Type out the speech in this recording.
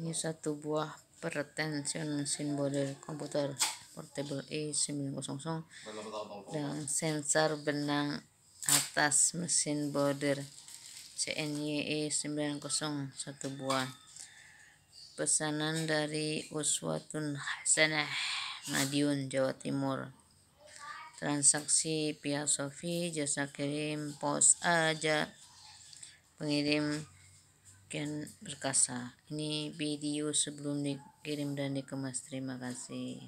Ini satu buah pretension simbolir komputer portable E900 dan sensor benang atas mesin border CNYE 90 satu buah pesanan dari Uswatun Hasanah Madiun Jawa Timur transaksi via Sofi jasa kirim pos aja pengirim Ken Perkasa. Ini video sebelum dikirim dan dikemas. Terima kasih.